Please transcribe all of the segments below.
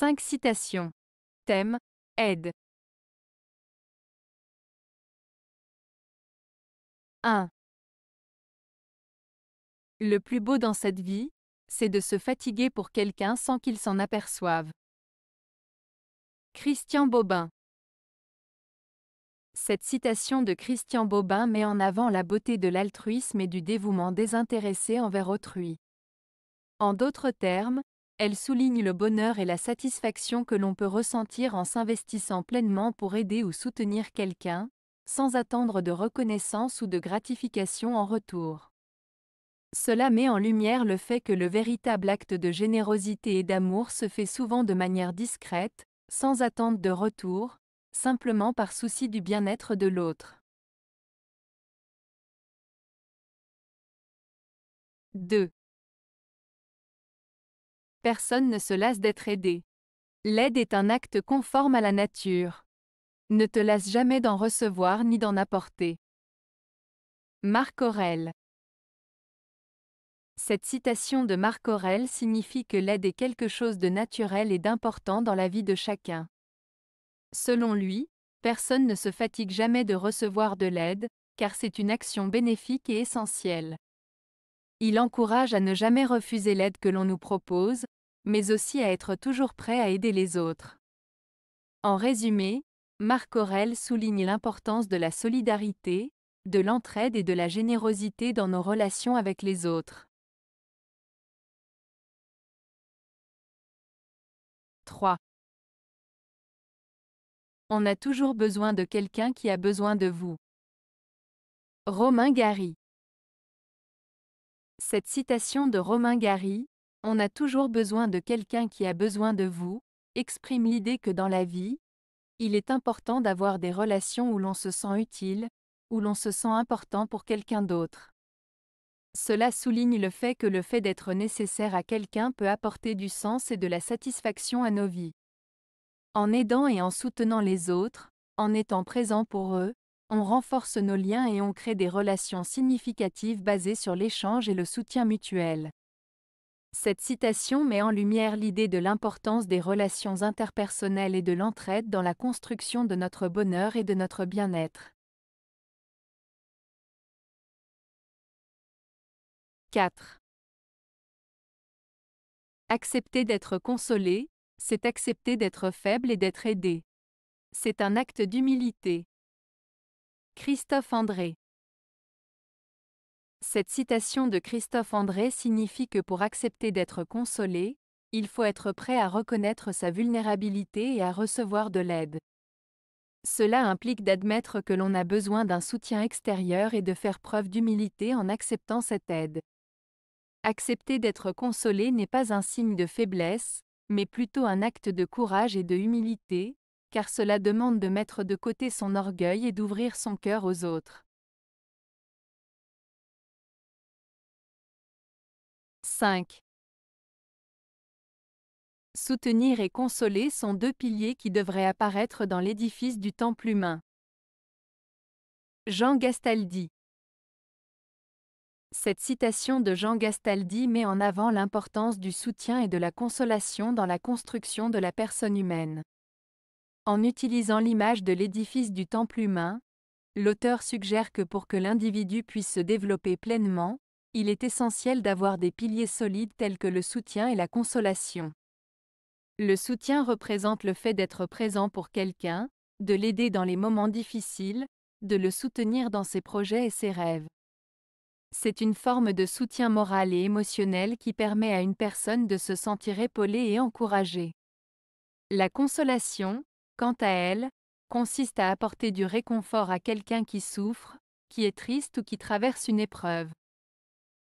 5 citations. Thème Aide. 1. Le plus beau dans cette vie, c'est de se fatiguer pour quelqu'un sans qu'il s'en aperçoive. Christian Bobin Cette citation de Christian Bobin met en avant la beauté de l'altruisme et du dévouement désintéressé envers autrui. En d'autres termes, elle souligne le bonheur et la satisfaction que l'on peut ressentir en s'investissant pleinement pour aider ou soutenir quelqu'un, sans attendre de reconnaissance ou de gratification en retour. Cela met en lumière le fait que le véritable acte de générosité et d'amour se fait souvent de manière discrète, sans attente de retour, simplement par souci du bien-être de l'autre. 2 personne ne se lasse d'être aidé. L'aide est un acte conforme à la nature. Ne te lasse jamais d'en recevoir ni d'en apporter. Marc Aurèle Cette citation de Marc Aurèle signifie que l'aide est quelque chose de naturel et d'important dans la vie de chacun. Selon lui, personne ne se fatigue jamais de recevoir de l'aide, car c'est une action bénéfique et essentielle. Il encourage à ne jamais refuser l'aide que l'on nous propose, mais aussi à être toujours prêt à aider les autres. En résumé, Marc Aurel souligne l'importance de la solidarité, de l'entraide et de la générosité dans nos relations avec les autres. 3. On a toujours besoin de quelqu'un qui a besoin de vous. Romain Gary Cette citation de Romain Gary, on a toujours besoin de quelqu'un qui a besoin de vous, exprime l'idée que dans la vie, il est important d'avoir des relations où l'on se sent utile, où l'on se sent important pour quelqu'un d'autre. Cela souligne le fait que le fait d'être nécessaire à quelqu'un peut apporter du sens et de la satisfaction à nos vies. En aidant et en soutenant les autres, en étant présent pour eux, on renforce nos liens et on crée des relations significatives basées sur l'échange et le soutien mutuel. Cette citation met en lumière l'idée de l'importance des relations interpersonnelles et de l'entraide dans la construction de notre bonheur et de notre bien-être. 4. Accepter d'être consolé, c'est accepter d'être faible et d'être aidé. C'est un acte d'humilité. Christophe André cette citation de Christophe André signifie que pour accepter d'être consolé, il faut être prêt à reconnaître sa vulnérabilité et à recevoir de l'aide. Cela implique d'admettre que l'on a besoin d'un soutien extérieur et de faire preuve d'humilité en acceptant cette aide. Accepter d'être consolé n'est pas un signe de faiblesse, mais plutôt un acte de courage et de humilité, car cela demande de mettre de côté son orgueil et d'ouvrir son cœur aux autres. 5. Soutenir et consoler sont deux piliers qui devraient apparaître dans l'édifice du temple humain. Jean Gastaldi Cette citation de Jean Gastaldi met en avant l'importance du soutien et de la consolation dans la construction de la personne humaine. En utilisant l'image de l'édifice du temple humain, l'auteur suggère que pour que l'individu puisse se développer pleinement, il est essentiel d'avoir des piliers solides tels que le soutien et la consolation. Le soutien représente le fait d'être présent pour quelqu'un, de l'aider dans les moments difficiles, de le soutenir dans ses projets et ses rêves. C'est une forme de soutien moral et émotionnel qui permet à une personne de se sentir épaulée et encouragée. La consolation, quant à elle, consiste à apporter du réconfort à quelqu'un qui souffre, qui est triste ou qui traverse une épreuve.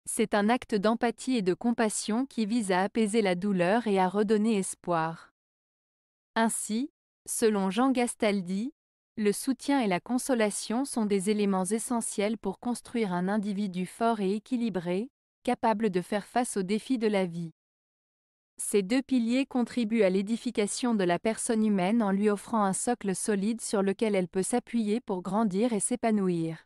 C'est un acte d'empathie et de compassion qui vise à apaiser la douleur et à redonner espoir. Ainsi, selon Jean Gastaldi, le soutien et la consolation sont des éléments essentiels pour construire un individu fort et équilibré, capable de faire face aux défis de la vie. Ces deux piliers contribuent à l'édification de la personne humaine en lui offrant un socle solide sur lequel elle peut s'appuyer pour grandir et s'épanouir.